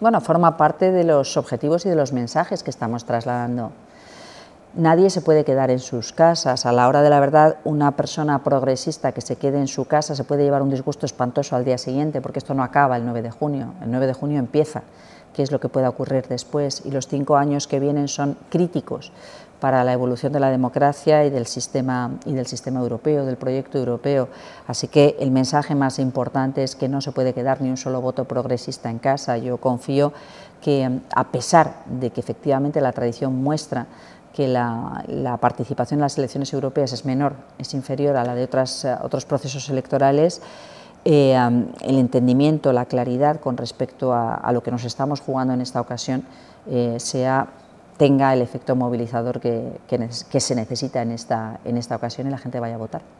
Bueno, forma parte de los objetivos y de los mensajes que estamos trasladando. Nadie se puede quedar en sus casas. A la hora de la verdad, una persona progresista que se quede en su casa se puede llevar un disgusto espantoso al día siguiente, porque esto no acaba el 9 de junio, el 9 de junio empieza qué es lo que pueda ocurrir después y los cinco años que vienen son críticos para la evolución de la democracia y del sistema, y del sistema europeo, del proyecto europeo. Así que el mensaje más importante es que no se puede quedar ni un solo voto progresista en casa. Yo confío que, a pesar de que efectivamente la tradición muestra que la, participación en las elecciones europeas es menor, es inferior a la de otras, otros procesos electorales, eh, el entendimiento, la claridad con respecto a, lo que nos estamos jugando en esta ocasión eh, sea tenga el efecto movilizador que, que, se necesita en esta, en esta ocasión y la gente vaya a votar.